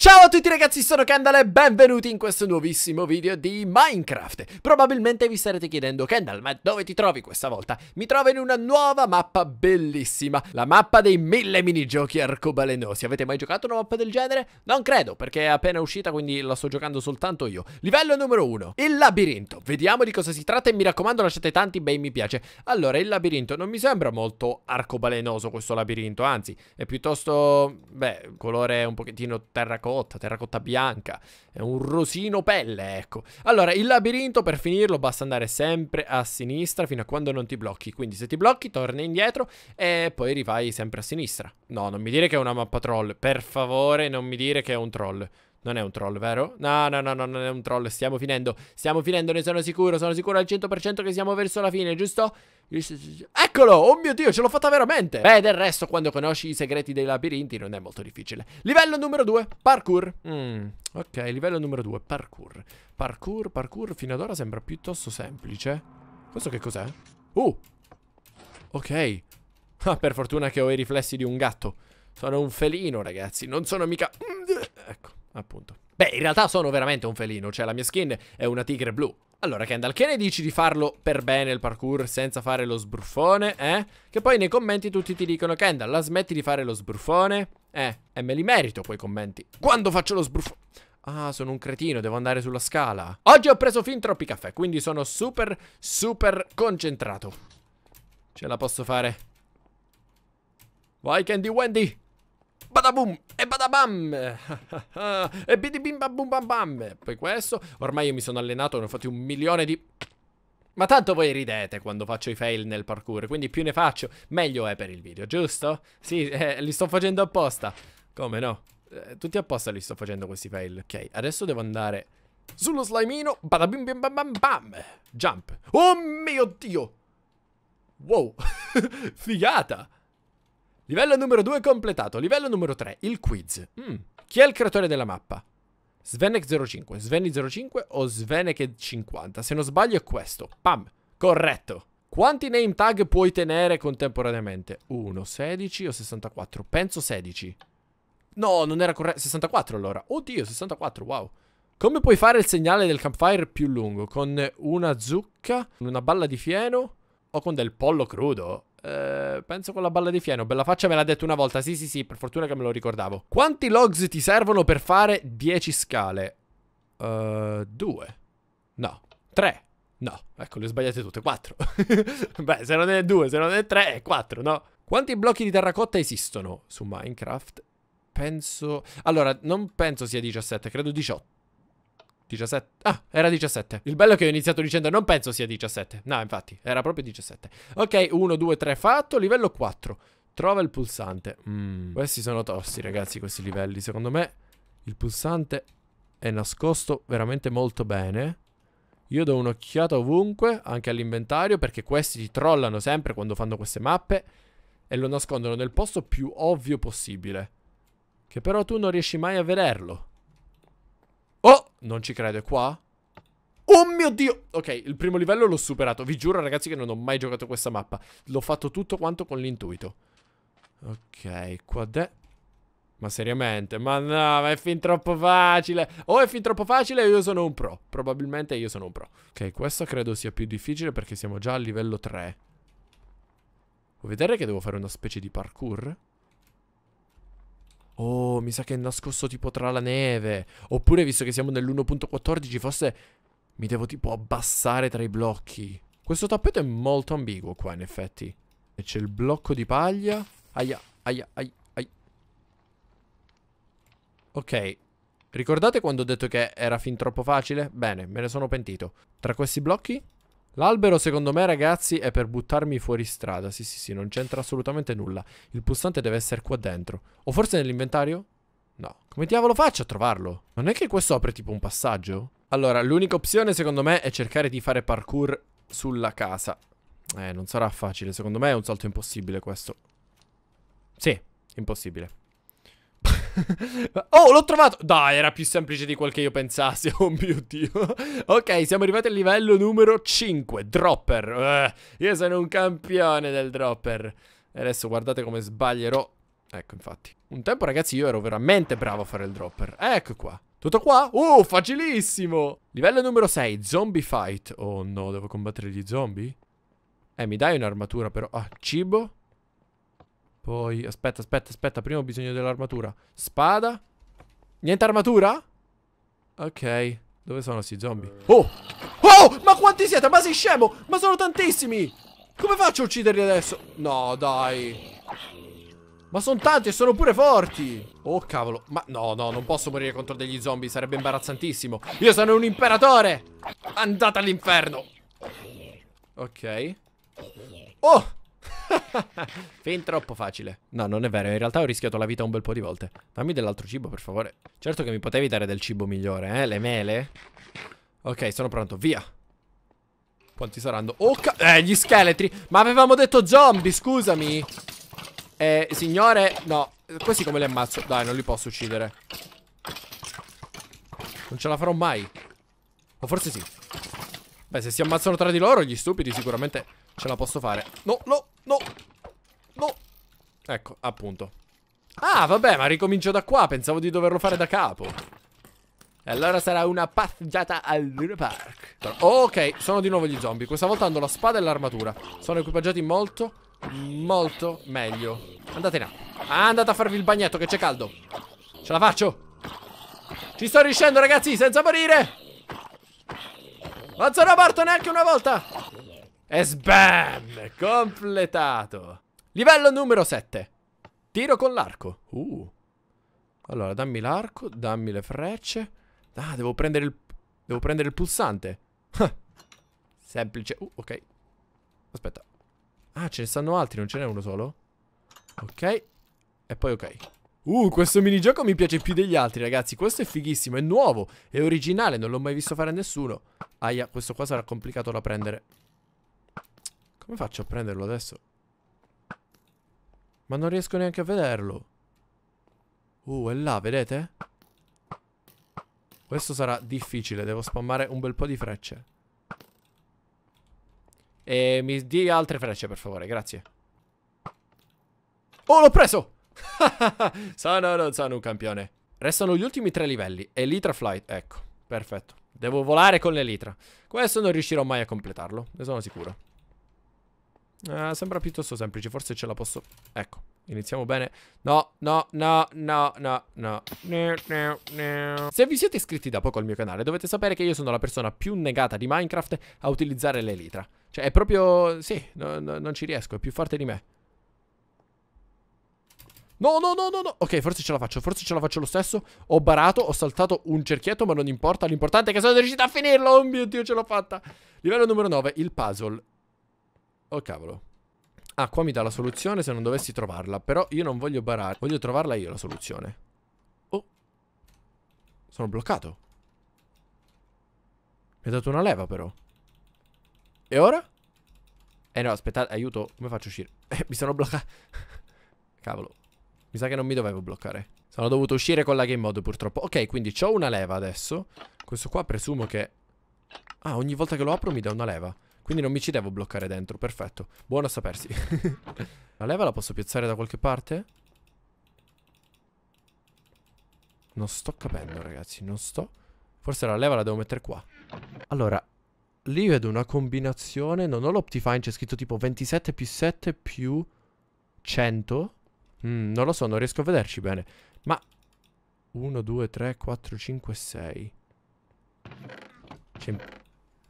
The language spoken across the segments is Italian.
Ciao a tutti ragazzi, sono Kendall e benvenuti in questo nuovissimo video di Minecraft Probabilmente vi starete chiedendo Kendall, ma dove ti trovi questa volta? Mi trovo in una nuova mappa bellissima La mappa dei mille minigiochi arcobalenosi Avete mai giocato una mappa del genere? Non credo, perché è appena uscita quindi la sto giocando soltanto io Livello numero 1, il labirinto Vediamo di cosa si tratta e mi raccomando lasciate tanti bei mi piace Allora, il labirinto non mi sembra molto arcobalenoso questo labirinto Anzi, è piuttosto, beh, colore un pochettino terracotta terracotta, terracotta bianca, un rosino pelle, ecco. Allora, il labirinto per finirlo basta andare sempre a sinistra fino a quando non ti blocchi, quindi se ti blocchi torni indietro e poi rifai sempre a sinistra. No, non mi dire che è una mappa troll, per favore non mi dire che è un troll. Non è un troll, vero? No, no, no, no, non è un troll. Stiamo finendo. Stiamo finendo, ne sono sicuro. Sono sicuro al 100% che siamo verso la fine, giusto? Eccolo! Oh mio Dio, ce l'ho fatta veramente! Beh, del resto, quando conosci i segreti dei labirinti non è molto difficile. Livello numero 2, parkour. Mm, ok, livello numero 2, parkour. Parkour, parkour, fino ad ora sembra piuttosto semplice. Questo che cos'è? Uh! Ok. Ah, per fortuna che ho i riflessi di un gatto. Sono un felino, ragazzi. Non sono mica... Mm, ecco appunto. Beh, in realtà sono veramente un felino, cioè la mia skin è una tigre blu. Allora, Kendall, che ne dici di farlo per bene il parkour senza fare lo sbruffone, eh? Che poi nei commenti tutti ti dicono, Kendall, la smetti di fare lo sbruffone? Eh, e me li merito quei commenti. Quando faccio lo sbruffone? Ah, sono un cretino, devo andare sulla scala. Oggi ho preso fin troppi caffè, quindi sono super, super concentrato. Ce la posso fare. Vai, Candy Wendy! Badaboom e badabam e bidibim bam bam bam. Poi questo. Ormai io mi sono allenato, ne ho fatti un milione di... Ma tanto voi ridete quando faccio i fail nel parkour, quindi più ne faccio, meglio è per il video, giusto? Sì, eh, li sto facendo apposta. Come no? Eh, tutti apposta li sto facendo questi fail. Ok, adesso devo andare sullo slimino. Badabim bim bam bam bam. Jump. Oh mio Dio! Wow, figata! Livello numero 2 completato. Livello numero 3, il quiz. Mm. Chi è il creatore della mappa? Svenek05, Sveni05 o Sveneked50? Se non sbaglio è questo. Pam, corretto. Quanti name tag puoi tenere contemporaneamente? 1, 16 o 64? Penso 16. No, non era corretto. 64 allora. Oddio, 64, wow. Come puoi fare il segnale del campfire più lungo? Con una zucca, una balla di fieno o con del pollo crudo? Eh, penso con la balla di fieno. Bella faccia me l'ha detto una volta. Sì, sì, sì, per fortuna che me lo ricordavo. Quanti logs ti servono per fare 10 scale? Uh, due. No. Tre. No. Ecco, le ho sbagliate tutte. Quattro. Beh, se non è due, se non è tre, è quattro, no? Quanti blocchi di terracotta esistono su Minecraft? Penso... Allora, non penso sia 17, credo 18. 17. Ah, era 17. Il bello è che ho iniziato dicendo non penso sia 17. No, infatti, era proprio 17. Ok, 1, 2, 3 fatto. Livello 4. Trova il pulsante. Mm. Questi sono tosti, ragazzi, questi livelli. Secondo me il pulsante è nascosto veramente molto bene. Io do un'occhiata ovunque, anche all'inventario, perché questi ti trollano sempre quando fanno queste mappe e lo nascondono nel posto più ovvio possibile. Che però tu non riesci mai a vederlo. Oh, non ci credo, è qua? Oh mio dio! Ok, il primo livello l'ho superato. Vi giuro, ragazzi, che non ho mai giocato questa mappa. L'ho fatto tutto quanto con l'intuito. Ok, qua de... Ma seriamente? Ma no, ma è fin troppo facile. O oh, è fin troppo facile io sono un pro. Probabilmente io sono un pro. Ok, questo credo sia più difficile perché siamo già a livello 3. Vuoi vedere che devo fare una specie di parkour? Oh, mi sa che è nascosto tipo tra la neve. Oppure, visto che siamo nell'1.14, forse mi devo tipo abbassare tra i blocchi. Questo tappeto è molto ambiguo qua, in effetti. E c'è il blocco di paglia. Aia, aia, aia, aia. Ok. Ricordate quando ho detto che era fin troppo facile? Bene, me ne sono pentito. Tra questi blocchi L'albero secondo me ragazzi è per buttarmi fuori strada Sì sì sì non c'entra assolutamente nulla Il pulsante deve essere qua dentro O forse nell'inventario? No Come diavolo faccio a trovarlo? Non è che questo apre tipo un passaggio? Allora l'unica opzione secondo me è cercare di fare parkour sulla casa Eh non sarà facile Secondo me è un salto impossibile questo Sì impossibile oh, l'ho trovato! Dai, era più semplice di quel che io pensassi. Oh mio Dio. ok, siamo arrivati al livello numero 5. Dropper. Uh, io sono un campione del dropper. E adesso guardate come sbaglierò. Ecco, infatti. Un tempo, ragazzi, io ero veramente bravo a fare il dropper. Ecco qua. Tutto qua? Oh, facilissimo! Livello numero 6. Zombie fight. Oh no, devo combattere gli zombie? Eh, mi dai un'armatura però. Ah, cibo? Poi, aspetta, aspetta, aspetta, prima ho bisogno dell'armatura. Spada? Niente armatura? Ok, dove sono questi zombie? Eh. Oh! Oh! Ma quanti siete? Ma sei scemo! Ma sono tantissimi! Come faccio a ucciderli adesso? No, dai! Ma sono tanti e sono pure forti Oh cavolo Ma no no non posso morire contro degli zombie Sarebbe imbarazzantissimo Io sono un imperatore Andate all'inferno Ok Oh fin troppo facile. No, non è vero. In realtà ho rischiato la vita un bel po' di volte. Dammi dell'altro cibo, per favore. Certo che mi potevi dare del cibo migliore, eh? Le mele. Ok, sono pronto. Via. Quanti saranno? Oh, eh, gli scheletri. Ma avevamo detto zombie, scusami. Eh, signore, no. Questi come li ammazzo? Dai, non li posso uccidere. Non ce la farò mai. O forse sì. Beh, se si ammazzano tra di loro, gli stupidi sicuramente Ce la posso fare. No, no, no. No. Ecco, appunto. Ah, vabbè, ma ricomincio da qua. Pensavo di doverlo fare da capo. E allora sarà una passeggiata al Luna Park. Ok, sono di nuovo gli zombie. Questa volta hanno la spada e l'armatura. Sono equipaggiati molto, molto meglio. Andate in acqua. Ah, andate a farvi il bagnetto che c'è caldo. Ce la faccio. Ci sto riuscendo, ragazzi, senza morire. Non sono morto neanche una volta. E sbam! Completato. Livello numero 7. Tiro con l'arco. Uh. Allora, dammi l'arco, dammi le frecce. Ah, devo prendere il... Devo prendere il pulsante. Semplice. Uh, ok. Aspetta. Ah, ce ne stanno altri, non ce n'è uno solo? Ok. E poi ok. Uh, questo minigioco mi piace più degli altri, ragazzi. Questo è fighissimo, è nuovo, è originale, non l'ho mai visto fare a nessuno. Aia, questo qua sarà complicato da prendere. Come faccio a prenderlo adesso? Ma non riesco neanche a vederlo. Uh, è là, vedete? Questo sarà difficile, devo spammare un bel po' di frecce. E mi dia altre frecce, per favore, grazie. Oh, l'ho preso! sono, non sono un campione. Restano gli ultimi tre livelli. Elytra Flight, ecco, perfetto. Devo volare con l'Elytra. Questo non riuscirò mai a completarlo, ne sono sicuro. Eh, sembra piuttosto semplice, forse ce la posso... Ecco, iniziamo bene. No, no, no, no, no, no. no, no, Se vi siete iscritti da poco al mio canale, dovete sapere che io sono la persona più negata di Minecraft a utilizzare l'elitra. Cioè, è proprio... Sì, no, no, non ci riesco, è più forte di me. No, no, no, no, no. Ok, forse ce la faccio, forse ce la faccio lo stesso. Ho barato, ho saltato un cerchietto, ma non importa. L'importante è che sono riuscito a finirlo. Oh mio Dio, ce l'ho fatta. Livello numero 9, il puzzle. Oh cavolo. Ah, qua mi dà la soluzione se non dovessi trovarla. Però io non voglio barare. Voglio trovarla io la soluzione. Oh. Sono bloccato. Mi ha dato una leva però. E ora? Eh no, aspettate, aiuto. Come faccio a uscire? Eh, mi sono bloccato. Cavolo. Mi sa che non mi dovevo bloccare. Sono dovuto uscire con la game mode purtroppo. Ok, quindi ho una leva adesso. Questo qua presumo che... Ah, ogni volta che lo apro mi dà una leva. Quindi non mi ci devo bloccare dentro, perfetto. Buono a sapersi. la leva la posso piazzare da qualche parte? Non sto capendo, ragazzi, non sto... Forse la leva la devo mettere qua. Allora, lì vedo una combinazione... Non ho l'optifine, c'è scritto tipo 27 più 7 più 100. Mm, non lo so, non riesco a vederci bene. Ma... 1, 2, 3, 4, 5, 6. C'è...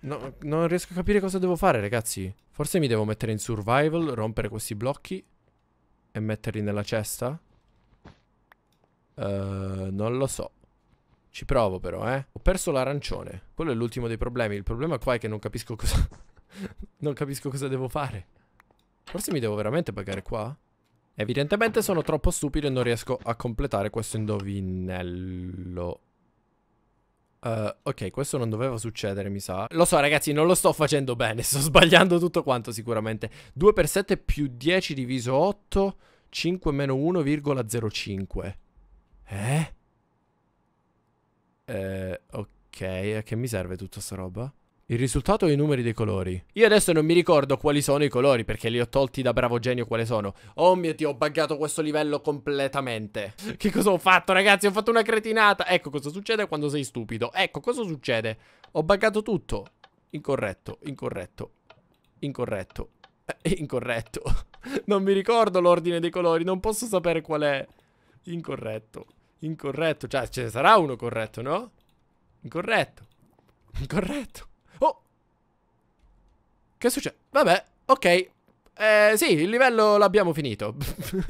No, non riesco a capire cosa devo fare, ragazzi. Forse mi devo mettere in survival, rompere questi blocchi e metterli nella cesta. Uh, non lo so. Ci provo però, eh. Ho perso l'arancione. Quello è l'ultimo dei problemi. Il problema qua è che non capisco cosa... non capisco cosa devo fare. Forse mi devo veramente pagare qua? Evidentemente sono troppo stupido e non riesco a completare questo indovinello. Uh, ok, questo non doveva succedere, mi sa. Lo so, ragazzi, non lo sto facendo bene. Sto sbagliando tutto quanto, sicuramente. 2 per 7 più 10 diviso 8, 5 meno 1,05. Eh? Eh, ok, a che mi serve tutta sta roba? Il risultato è i numeri dei colori. Io adesso non mi ricordo quali sono i colori perché li ho tolti da bravo genio quali sono. Oh mio Dio, ho buggato questo livello completamente. Che cosa ho fatto ragazzi? Ho fatto una cretinata. Ecco cosa succede quando sei stupido. Ecco cosa succede. Ho buggato tutto. Incorretto, incorretto, incorretto, eh, incorretto. non mi ricordo l'ordine dei colori, non posso sapere qual è. Incorretto, incorretto. Cioè, ce ne sarà uno corretto, no? Incorretto, incorretto. Che succede? Vabbè, ok. Eh, sì, il livello l'abbiamo finito.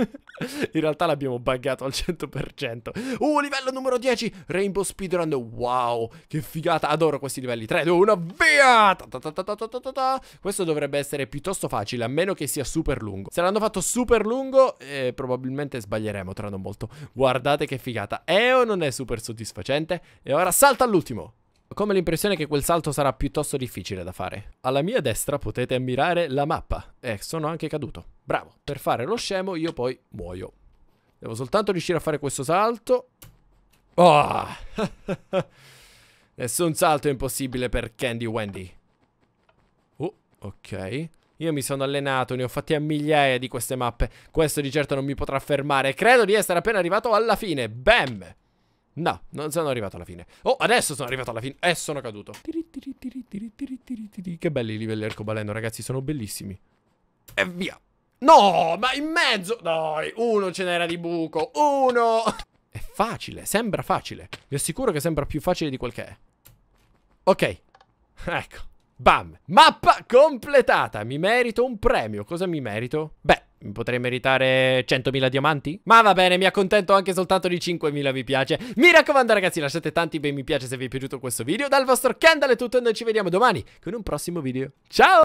In realtà l'abbiamo buggato al 100%. Uh, livello numero 10, Rainbow Speedrun. Wow, che figata. Adoro questi livelli. 3, 2, 1, via! Ta ta ta -ta -ta -ta -ta Questo dovrebbe essere piuttosto facile, a meno che sia super lungo. Se l'hanno fatto super lungo, eh, probabilmente sbaglieremo tra non molto. Guardate che figata. È o non è super soddisfacente. E ora salta all'ultimo. Ho come l'impressione che quel salto sarà piuttosto difficile da fare. Alla mia destra potete ammirare la mappa. Eh, sono anche caduto. Bravo. Per fare lo scemo io poi muoio. Devo soltanto riuscire a fare questo salto. Oh! Nessun salto è impossibile per Candy Wendy. Oh, ok. Io mi sono allenato, ne ho fatti a migliaia di queste mappe. Questo di certo non mi potrà fermare. Credo di essere appena arrivato alla fine. Bam! No, non sono arrivato alla fine. Oh, adesso sono arrivato alla fine. E eh, sono caduto. Che belli i livelli arcobaleno, ragazzi. Sono bellissimi. E via. No, ma in mezzo. Dai, uno ce n'era di buco. Uno. È facile, sembra facile. Vi assicuro che sembra più facile di quel che è. Ok. Ecco. Bam. Mappa completata. Mi merito un premio. Cosa mi merito? Beh. Potrei meritare 100.000 diamanti? Ma va bene, mi accontento anche soltanto di 5.000 mi piace. Mi raccomando ragazzi, lasciate tanti bei mi piace se vi è piaciuto questo video. Dal vostro Kendall è tutto e noi ci vediamo domani con un prossimo video. Ciao!